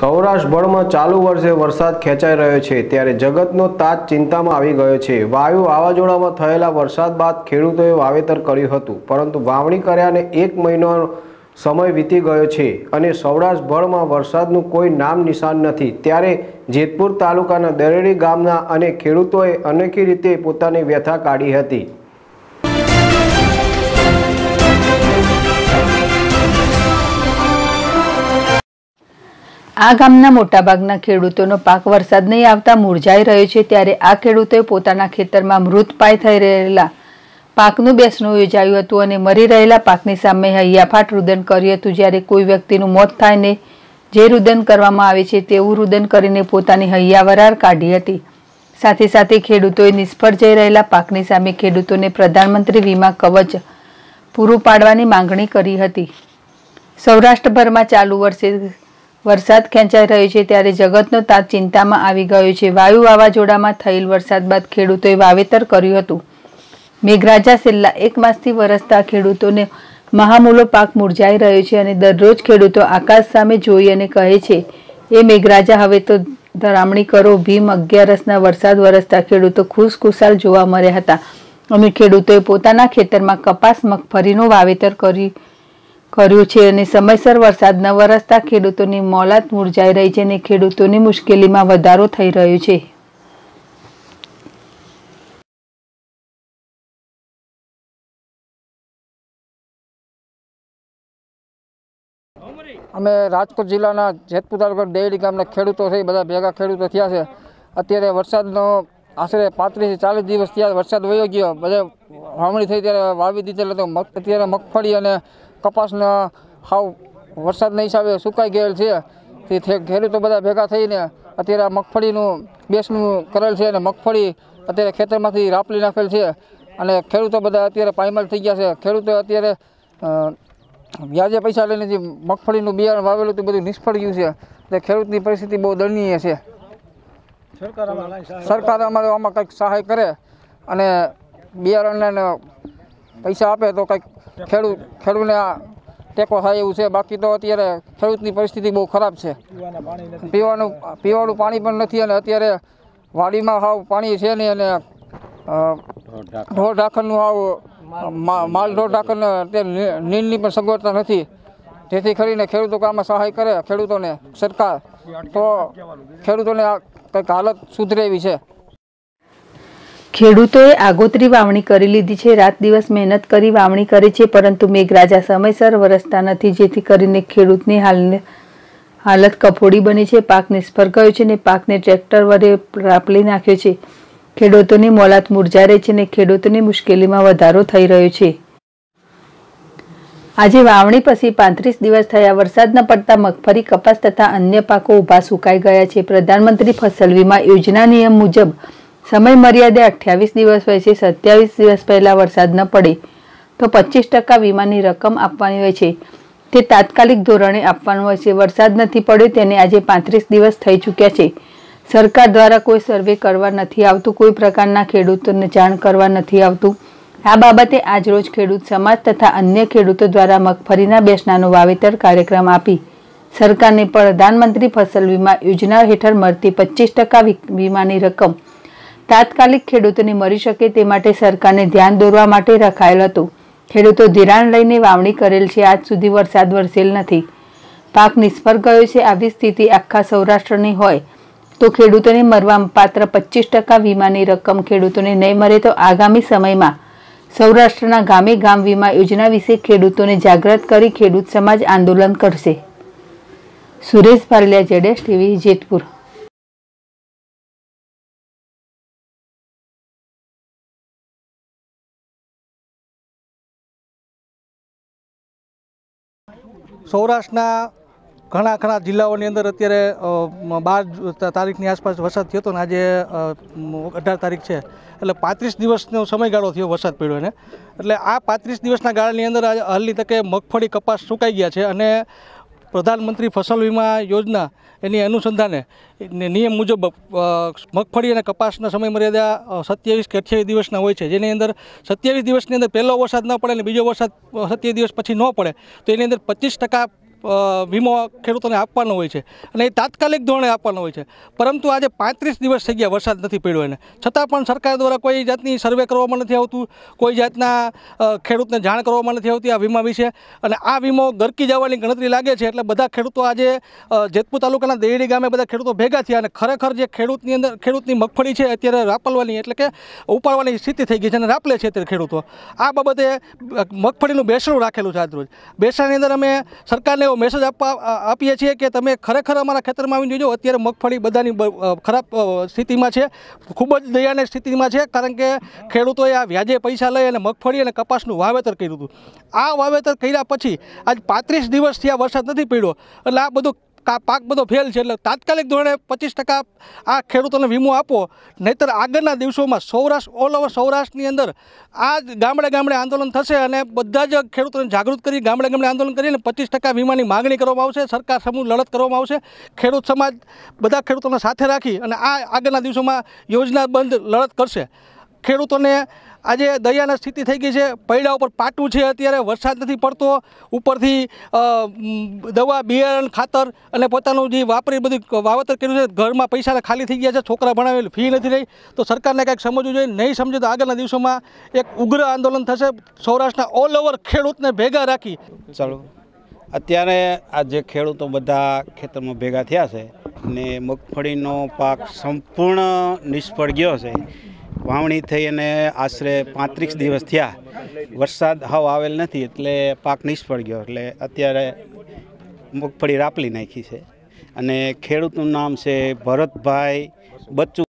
સૌરાષ્ટ્ર બળમાં ચાલુ વર્ષે વરસાદ ખેંચાઈ રહ્યો છે ત્યારે જગતનો તાજ ચિંતામાં આવી ગયો છે વાયુ વાવાઝોડામાં થયેલા વરસાદ બાદ ખેડૂતોએ વાવેતર કર્યું હતું પરંતુ વાવણી કર્યાને એક મહિનો સમય વીતી ગયો છે અને સૌરાષ્ટ્રભરમાં વરસાદનું કોઈ નામ નિશાન નથી ત્યારે જેતપુર તાલુકાના દરેડી ગામના અને ખેડૂતોએ અનેખી રીતે પોતાની વ્યથા કાઢી હતી આ ગામના મોટાભાગના ખેડૂતોનો પાક વરસાદ નહીં આવતા મુરઝાઈ રહ્યો છે ત્યારે આ ખેડૂતોએ પોતાના ખેતરમાં મૃતપાય થઈ રહેલા પાકનું બેસણું યોજાયું હતું અને મરી રહેલા પાકની સામે હૈયાફાટ રુદન કર્યું હતું જ્યારે કોઈ વ્યક્તિનું મોત થાય ને જે રુદન કરવામાં આવે છે તેવું રુદન કરીને પોતાની હૈયાવરાર કાઢી હતી સાથે સાથે ખેડૂતોએ નિષ્ફળ જઈ રહેલા પાકની સામે ખેડૂતોને પ્રધાનમંત્રી વીમા કવચ પૂરું પાડવાની માંગણી કરી હતી સૌરાષ્ટ્રભરમાં ચાલુ વર્ષે વરસાદ ખેંચાઈ રહ્યો છે ત્યારે જગતનો તાત ચિંતામાં આવી ગયો છે વાયુ વાવાઝોડામાં થયેલ વરસાદ બાદ ખેડૂતોએ વાવેતર કર્યું હતું મેઘરાજા છેલ્લા એક માસથી વરસતા ખેડૂતોને મહામૂલો પાક મુરઝાઈ રહ્યો છે અને દરરોજ ખેડૂતો આકાશ સામે જોઈ અને કહે છે એ મેઘરાજા હવે તો ધરામણી કરો ભીમ અગિયારસના વરસાદ વરસતા ખેડૂતો ખુશ ખુશાલ જોવા મળ્યા હતા અમે ખેડૂતોએ પોતાના ખેતરમાં કપાસ મગફળીનું વાવેતર કર્યું કર્યું છે અને સમયસર વરસાદ ન વરસતા ખેડૂતોની મોલાત મુરઝાઈ રહી છે અને ખેડૂતોની મુશ્કેલીમાં વધારો થઈ રહ્યો છે અમે રાજકોટ જિલ્લાના જેતપુર તાલુકા ડેરી ગામના ખેડૂતો છે બધા ભેગા ખેડૂતો થયા છે અત્યારે વરસાદનો આશરે પાંત્રીસ ચાલીસ દિવસ ત્યાં વરસાદ વયો ગયો બધા વાવણી થઈ ત્યારે વાવી દીધેલ તો અત્યારે મગફળી અને કપાસના સાવ વરસાદના હિસાબે સુકાઈ ગયેલ છે તે ખેડૂતો બધા ભેગા થઈને અત્યારે આ મગફળીનું બેસનું કરેલ છે અને મગફળી અત્યારે ખેતરમાંથી રાપલી નાખેલ છે અને ખેડૂતો બધા અત્યારે પાયમાલ થઈ ગયા છે ખેડૂતો અત્યારે વ્યાજે પૈસા લઈને જે મગફળીનું બિયારણ વાવેલું તે બધું નિષ્ફળ ગયું છે એટલે ખેડૂતની પરિસ્થિતિ બહુ દયનીય છે સરકાર અમારે આમાં કંઈક સહાય કરે અને બિયારણને પૈસા આપે તો કંઈક ખેડૂત ખેડૂતને આ ટેકો થાય એવું છે બાકી તો અત્યારે ખેડૂતની પરિસ્થિતિ બહુ ખરાબ છે પીવાનું પીવાનું પાણી પણ નથી અને અત્યારે વાડીમાં હાવ પાણી છે નહીં અને ઢોર ઢાંખણનું હાવ માલ ઢોર ઢાંખણ નીરની પણ સગવડતા નથી જેથી કરીને ખેડૂતો કામમાં સહાય કરે ખેડૂતોને સરકાર તો ખેડૂતોને આ કંઈક હાલત સુધરે એવી છે ખેડૂતોએ આગોતરી વાવણી કરી લીધી છે રાત દિવસ મહેનત કરી વાવણી કરી છે પરંતુ મેઘરાજા સમયસર વરસતા નથી જેથી કરીને ખેડૂતની હાલ હાલત કફોડી બની છે પાક નિષ્ફળ ગયો છે ને પાકને ટ્રેક્ટર વડે રાપલી નાખ્યો છે ખેડૂતોની મોલાત મુરઝારે છે ને ખેડૂતોની મુશ્કેલીમાં વધારો થઈ રહ્યો છે આજે વાવણી પછી પાંત્રીસ દિવસ થયા વરસાદ ન પડતા મગફળી કપાસ તથા અન્ય પાકો ઊભા સુકાઈ ગયા છે પ્રધાનમંત્રી ફસલ વીમા યોજના નિયમ મુજબ સમય મર્યાદા અઠ્યાવીસ દિવસ હોય છે સત્યાવીસ દિવસ પહેલાં વરસાદ ન પડે તો પચીસ ટકા વીમાની રકમ આપવાની હોય છે તે તાત્કાલિક ધોરણે આપવાનું હોય છે વરસાદ નથી પડ્યો તેને આજે પાંત્રીસ દિવસ થઈ ચૂક્યા છે સરકાર દ્વારા કોઈ સર્વે કરવા નથી આવતું કોઈ પ્રકારના ખેડૂતોને જાણ કરવા નથી આવતું આ બાબતે આજરોજ ખેડૂત સમાજ તથા અન્ય ખેડૂતો દ્વારા મગફળીના બેસનાનું વાવેતર કાર્યક્રમ આપી સરકારને પ્રધાનમંત્રી ફસલ વીમા યોજના હેઠળ મળતી પચીસ ટકા વીમાની રકમ તાત્કાલિક ખેડૂતોને મળી શકે તે માટે સરકારને ધ્યાન દોરવા માટે રખાયેલ હતું ખેડૂતો ધિરાણ લઈને વાવણી કરેલ છે આજ સુધી વરસાદ વરસેલ નથી પાક નિષ્ફળ ગયો છે આવી સ્થિતિ આખા સૌરાષ્ટ્રની હોય તો ખેડૂતોને મરવા પાત્ર પચીસ ટકા વીમાની રકમ ખેડૂતોને નહીં મળે તો આગામી સમયમાં સૌરાષ્ટ્રના ગામે ગામ વીમા યોજના વિશે ખેડૂતોને જાગૃત કરી ખેડૂત સમાજ આંદોલન કરશે સુરેશ ભાલિયા જેડેશ ટીવી જેતપુર સૌરાષ્ટ્રના ઘણા ઘણા જિલ્લાઓની અંદર અત્યારે બાર તારીખની આસપાસ વરસાદ થયો હતો ને આજે અઢાર તારીખ છે એટલે પાંત્રીસ દિવસનો સમયગાળો થયો વરસાદ પડ્યો એને એટલે આ પાંત્રીસ દિવસના ગાળાની અંદર આજે હાલની તકે મગફળી કપાસ સુકાઈ ગયા છે અને પ્રધાનમંત્રી ફસલ વીમા યોજના એની અનુસંધાને નિયમ મુજબ મગફળી અને કપાસના સમય મર્યાદા સત્યાવીસ કે અઠ્યાવીસ દિવસના હોય છે જેની અંદર સત્યાવીસ દિવસની અંદર પહેલો વરસાદ ન પડે અને બીજો વરસાદ સત્યાવીસ દિવસ પછી ન પડે તો એની અંદર પચીસ ટકા વીમો ખેડૂતોને આપવાનો હોય છે અને એ તાત્કાલિક ધોરણે આપવાનો હોય છે પરંતુ આજે પાંત્રીસ દિવસ થઈ ગયા વરસાદ નથી પડ્યો એને છતાં પણ સરકાર દ્વારા કોઈ જાતની સર્વે કરવામાં નથી આવતું કોઈ જાતના ખેડૂતને જાણ કરવામાં નથી આવતી આ વીમા વિશે અને આ વીમો ગરકી જવાની ગણતરી લાગે છે એટલે બધા ખેડૂતો આજે જેતપુર તાલુકાના દેડી ગામે બધા ખેડૂતો ભેગા થયા અને ખરેખર જે ખેડૂતની અંદર ખેડૂતની મગફળી છે અત્યારે રાપલવાની એટલે કે ઉપાડવાની સ્થિતિ થઈ ગઈ છે અને રાપલે છે અત્યારે ખેડૂતો આ બાબતે મગફળીનું બેસણું રાખેલું છે આજરોજ બેસણની અંદર અમે સરકારને એવો મેસેજ આપવા આપીએ છીએ કે તમે ખરેખર અમારા ખેતરમાં આવીને જોજો અત્યારે મગફળી બધાની ખરાબ સ્થિતિમાં છે ખૂબ જ દયાની સ્થિતિમાં છે કારણ કે ખેડૂતોએ આ વ્યાજે પૈસા લઈ અને મગફળી અને કપાસનું વાવેતર કર્યું હતું આ વાવેતર કર્યા પછી આજ પાંત્રીસ દિવસથી આ વરસાદ નથી પડ્યો એટલે આ બધું પાક બધો ફેલ છે એટલે તાત્કાલિક ધોરણે પચીસ ટકા આ ખેડૂતોને વીમો આપો નહીંતર આગળના દિવસોમાં સૌરાષ્ટ્ર ઓલ ઓવર સૌરાષ્ટ્રની અંદર આ ગામડે ગામડે આંદોલન થશે અને બધા જ ખેડૂતોને જાગૃત કરી ગામડે ગામડે આંદોલન કરીને પચીસ ટકા વીમાની માગણી કરવામાં આવશે સરકાર સમૂહ લડત કરવામાં આવશે ખેડૂત સમાજ બધા ખેડૂતોને સાથે રાખી અને આ આગળના દિવસોમાં યોજનાબંધ લડત કરશે ખેડૂતોને આજે દયાના સ્થિતિ થઈ ગઈ છે પૈડા ઉપર પાટું છે અત્યારે વરસાદ નથી પડતો ઉપરથી દવા બિયારણ ખાતર અને પોતાનું જે વાપરી બધું વાવતર કર્યું છે ઘરમાં પૈસા ખાલી થઈ ગયા છે છોકરા ભણાવેલી ફી નથી રહી તો સરકારને કાંઈક સમજવું જોઈએ નહીં સમજે તો આગળના દિવસોમાં એક ઉગ્ર આંદોલન થશે સૌરાષ્ટ્રના ઓલ ઓવર ખેડૂતને ભેગા રાખી ચાલો અત્યારે આ જે ખેડૂતો બધા ખેતરમાં ભેગા થયા છે ને મગફળીનો પાક સંપૂર્ણ નિષ્ફળ ગયો છે વાવણી થઈ અને આશરે પાંત્રીસ દિવસ થયા વરસાદ હાવ આવેલ નથી એટલે પાક નિષ્ફળ ગયો એટલે અત્યારે મગફળી રાપલી નાખી છે અને ખેડૂતનું નામ છે ભરતભાઈ બચ્ચુ